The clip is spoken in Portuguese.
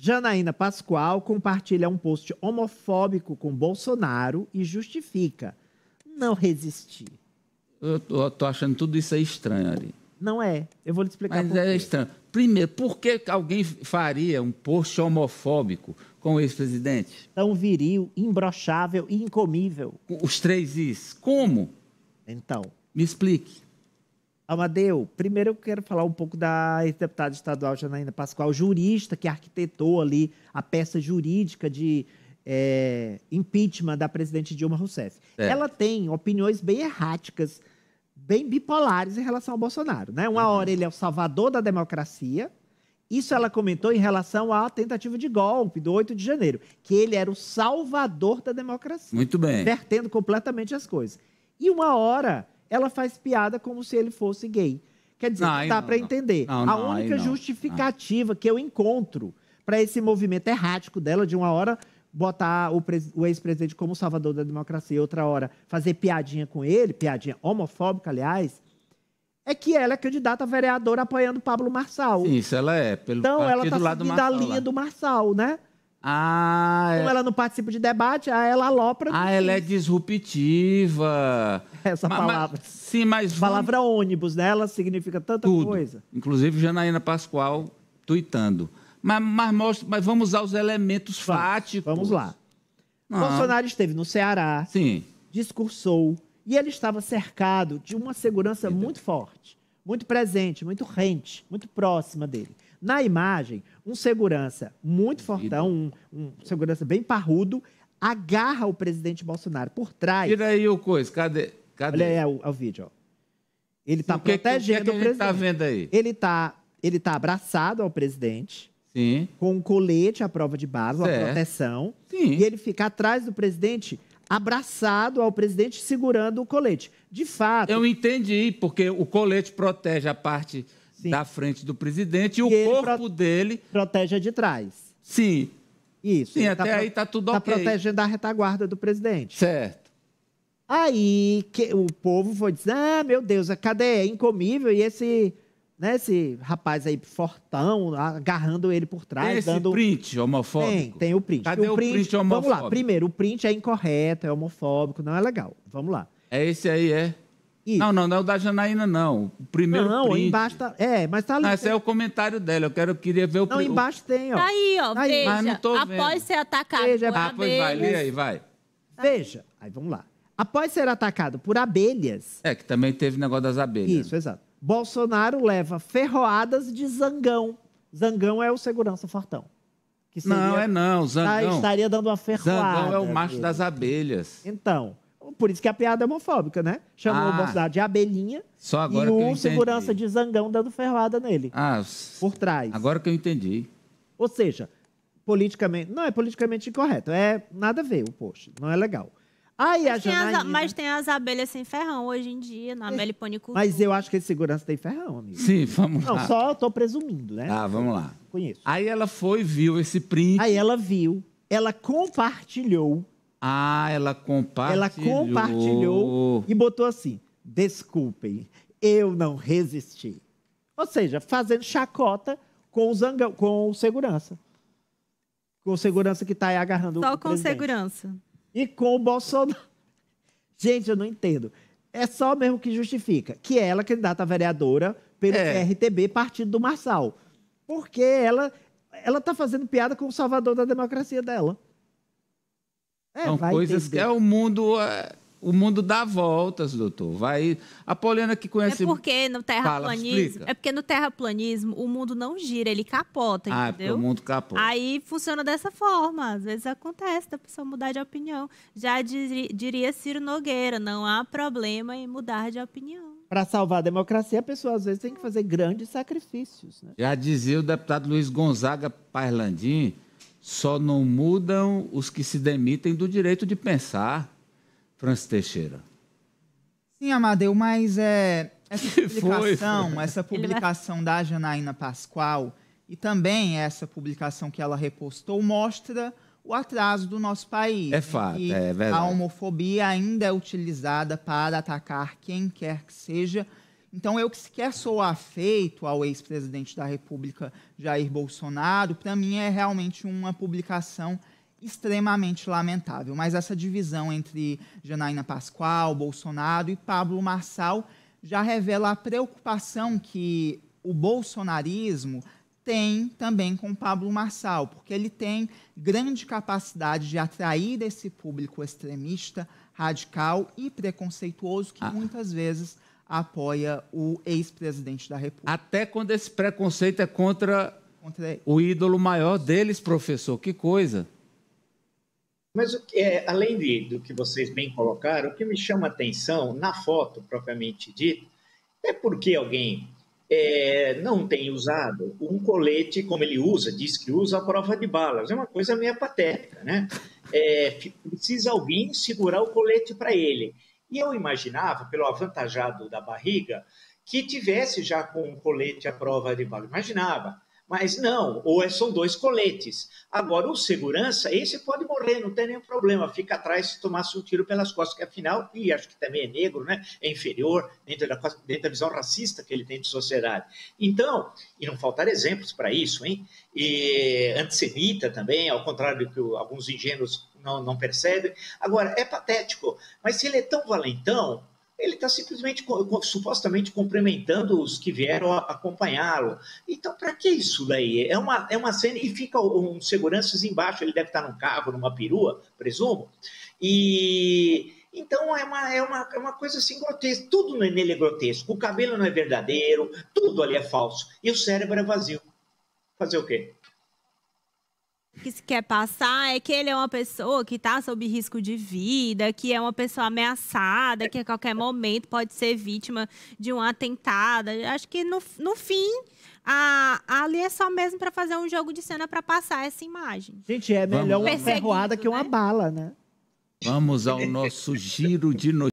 Janaína Pascoal compartilha um post homofóbico com Bolsonaro e justifica. Não resisti. Eu tô, eu tô achando tudo isso aí estranho, ali. Não é. Eu vou lhe explicar Mas é estranho. Primeiro, por que alguém faria um post homofóbico com o ex-presidente? Tão viril, imbrochável e incomível. Os três is. Como? Então. Me explique. Amadeu, primeiro eu quero falar um pouco da ex-deputada estadual Janaína Pascoal, jurista que arquitetou ali a peça jurídica de é, impeachment da presidente Dilma Rousseff. É. Ela tem opiniões bem erráticas, bem bipolares em relação ao Bolsonaro. Né? Uma uhum. hora ele é o salvador da democracia, isso ela comentou em relação à tentativa de golpe do 8 de janeiro, que ele era o salvador da democracia. Muito bem. Invertendo completamente as coisas. E uma hora ela faz piada como se ele fosse gay. Quer dizer, não, para entender. Não, não, a única justificativa que eu encontro para esse movimento errático dela de uma hora botar o, o ex-presidente como salvador da democracia, e outra hora fazer piadinha com ele, piadinha homofóbica, aliás, é que ela é candidata a vereadora apoiando Pablo Marçal. Sim, isso ela é, pelo então, ela está seguindo lado do Marçal, da linha lá. do Marçal, né? Ah, Como é. ela não participa de debate, ah, ela alopra. Ah, ela é disruptiva. Essa mas, palavra. Mas, sim, mas. A palavra vamos... ônibus dela significa tanta Tudo. coisa. Inclusive, Janaína Pascoal tuitando. Mas, mas, mostra, mas vamos usar os elementos vamos, fáticos. Vamos lá. Não. Ah. Bolsonaro esteve no Ceará. Sim. Discursou. E ele estava cercado de uma segurança muito forte, muito presente, muito rente, muito próxima dele. Na imagem, um segurança muito fortão, um, um segurança bem parrudo, agarra o presidente Bolsonaro por trás. Tira aí o coisa, cadê? cadê? Olha aí é é vídeo, ó. Ele está é protegendo que, que, que o tá presidente. Tá vendo aí? Ele está ele tá abraçado ao presidente. Sim. Com um colete à prova de bala, a proteção. Sim. E ele fica atrás do presidente, abraçado ao presidente, segurando o colete. De fato. Eu entendi, porque o colete protege a parte Sim. da frente do presidente e, e o corpo dele. Protege de trás. Sim. Isso. Sim, até tá aí está tudo tá ok. Está protegendo a retaguarda do presidente. Certo. Aí que, o povo foi dizer: ah, meu Deus, cadê? É incomível e esse. Né, esse rapaz aí, fortão, agarrando ele por trás. Tem esse dando... print homofóbico? Tem, tem o print. Cadê o print, o print homofóbico? Vamos lá, primeiro, o print é incorreto, é homofóbico, não é legal. Vamos lá. É esse aí, é? Isso. Não, não, não é o da Janaína, não. O primeiro não, print. embaixo tá... É, mas tá ali. Não, esse é o comentário dela. Eu quero, queria ver o... Não, embaixo tem, ó. Tá aí, ó. Tá aí. Veja, mas não tô vendo. após ser atacado veja, por ah, abelhas... pois vai, lê aí, vai. Tá. Veja. Aí, vamos lá. Após ser atacado por abelhas... É, que também teve negócio das abelhas. Isso, exato. Bolsonaro leva ferroadas de zangão. Zangão é o segurança fortão. Seria... não, é não, tá, zangão... Estaria dando uma ferroada. Zangão é o macho dele. das abelhas. Então... Por isso que a piada é homofóbica, né? Chamou ah, o Bolsonaro de abelhinha só agora e o segurança de zangão dando ferroada nele. Ah, por trás. Agora que eu entendi. Ou seja, politicamente. Não é politicamente incorreto. É nada a ver o post. Não é legal. Aí mas, a tem as, mas tem as abelhas sem ferrão hoje em dia, na é. meliponicultura. Mas eu acho que esse segurança tem ferrão, amigo. Sim, vamos Não, lá. Não, só estou presumindo, né? Ah, vamos lá. Conheço. Aí ela foi, viu esse print. Aí ela viu, ela compartilhou ah, ela compartilhou. Ela compartilhou e botou assim: desculpem, eu não resisti. Ou seja, fazendo chacota com o, zangão, com o segurança. Com o segurança que está aí agarrando Só o Só com presidente. segurança. E com o Bolsonaro. Gente, eu não entendo. É só mesmo que justifica. Que é ela, candidata a vereadora pelo é. RTB, partido do Marçal. Porque ela ela está fazendo piada com o salvador da democracia dela. São coisas entender. que é o mundo. É, o mundo dá voltas, doutor. Vai. A Poliana que é conhece. É porque no terraplanismo. Fala, é porque no terraplanismo o mundo não gira, ele capota, ah, é entendeu? Ah, é o mundo capota. Aí funciona dessa forma. Às vezes acontece da pessoa mudar de opinião. Já diria Ciro Nogueira, não há problema em mudar de opinião. Para salvar a democracia, a pessoa às vezes tem que fazer grandes sacrifícios. Né? Já dizia o deputado Luiz Gonzaga Landim. Só não mudam os que se demitem do direito de pensar, Francis Teixeira. Sim, Amadeu, mas é, essa publicação, foi, essa publicação da Janaína Pascoal e também essa publicação que ela repostou mostra o atraso do nosso país. É né, fato, é verdade. A homofobia ainda é utilizada para atacar quem quer que seja então, eu que sequer sou afeito ao ex-presidente da República, Jair Bolsonaro, para mim é realmente uma publicação extremamente lamentável. Mas essa divisão entre Janaína Pascoal, Bolsonaro e Pablo Marçal já revela a preocupação que o bolsonarismo tem também com Pablo Marçal, porque ele tem grande capacidade de atrair esse público extremista, radical e preconceituoso que ah. muitas vezes apoia o ex-presidente da República. Até quando esse preconceito é contra, contra o ídolo maior deles, professor. Que coisa! Mas é, além de, do que vocês bem colocaram, o que me chama a atenção na foto propriamente dita é porque alguém é, não tem usado um colete como ele usa, diz que usa a prova de balas. É uma coisa meio patética, né? É, precisa alguém segurar o colete para ele. E eu imaginava, pelo avantajado da barriga, que tivesse já com o colete à prova de bala. Imaginava. Mas não, ou é, são dois coletes. Agora, o segurança, esse pode morrer, não tem nenhum problema, fica atrás se tomasse um tiro pelas costas, que afinal, e acho que também é negro, né? é inferior, dentro da, dentro da visão racista que ele tem de sociedade. Então, e não faltaram exemplos para isso, hein? E antissemita também, ao contrário do que alguns ingênuos não, não percebem. Agora, é patético, mas se ele é tão valentão, ele está simplesmente, supostamente, cumprimentando os que vieram acompanhá-lo. Então, para que isso daí? É uma, é uma cena e fica um segurança embaixo, ele deve estar tá num carro, numa perua, presumo. E então é uma, é uma, é uma coisa assim grotesca. Tudo nele é grotesco. O cabelo não é verdadeiro, tudo ali é falso. E o cérebro é vazio. Fazer o quê? que se quer passar é que ele é uma pessoa que está sob risco de vida, que é uma pessoa ameaçada, que a qualquer momento pode ser vítima de um atentado. Acho que no, no fim. ali é só mesmo para fazer um jogo de cena para passar essa imagem. Gente, é melhor Vamos. uma ferroada que uma né? bala, né? Vamos ao nosso giro de notícias.